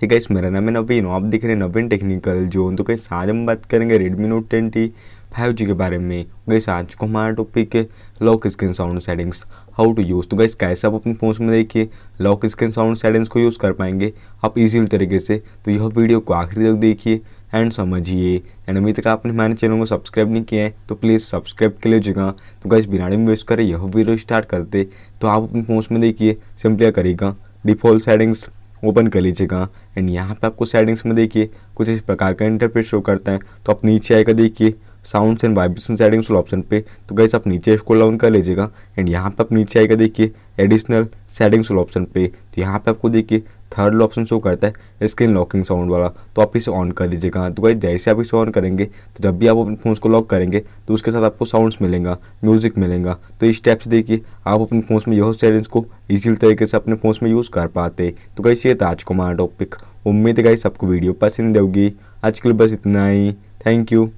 ठीक है इस मेरा नाम है नवीन आप देख रहे हैं नवीन टेक्निकल जोन तो कैसे आज हम बात करेंगे Redmi Note ten T five G के बारे में वैसे तो आज को हमारा टॉपिक है lock screen sound settings how to use तो गैस कैसे आप अपने फ़ोन में देखिए लॉक स्क्रीन साउंड सेटिंग्स को यूज़ कर पाएंगे आप इजीली तरीके से तो यह वीडियो को आखिरी तक देखिए एंड समझिए एंड अभी तक आपने हमारे चैनल को सब्सक्राइब नहीं किया है तो प्लीज़ सब्सक्राइब कर लीजिएगा तो गैस बिना में वेस्ट करें यह वीडियो स्टार्ट करते तो आप अपने फ़ोन में देखिए सिंपलिया करेगा डिफ़ॉल्ट सेटिंग्स ओपन कर लीजिएगा एंड यहाँ पे आपको सेटिंग्स में देखिए कुछ इस प्रकार का इंटरफेस शो करता है तो आप नीचे आएगा देखिए साउंड्स एंड वाइब्रेशन सेटिंग्स वाले ऑप्शन पे तो गैस आप नीचे इसको डाउन कर लीजिएगा एंड यहाँ पे आप नीचे आएगा देखिए एडिशनल सेटिंग्स वाले ऑप्शन पे तो यहाँ पे आपको देखिए थर्ड ऑप्शन शो करता है स्क्रीन लॉकिंग साउंड वाला तो आप इसे ऑन कर दीजिएगा तो भाई जैसे आप इसे ऑन करेंगे तो जब भी आप अपने फ़ोन को लॉक करेंगे तो उसके साथ आपको साउंड्स मिलेंगे म्यूज़िक मिलेगा तो इस स्टेप से देखिए आप अपने फ़ोन में यह सेटिंग्स को इसी तरीके से अपने फ़ोन में यूज़ कर पाते तो गाइस ये था आज को मारा टॉपिक उम्मीद है गाइस सबको वीडियो पसंद होगी आज के लिए बस इतना ही थैंक यू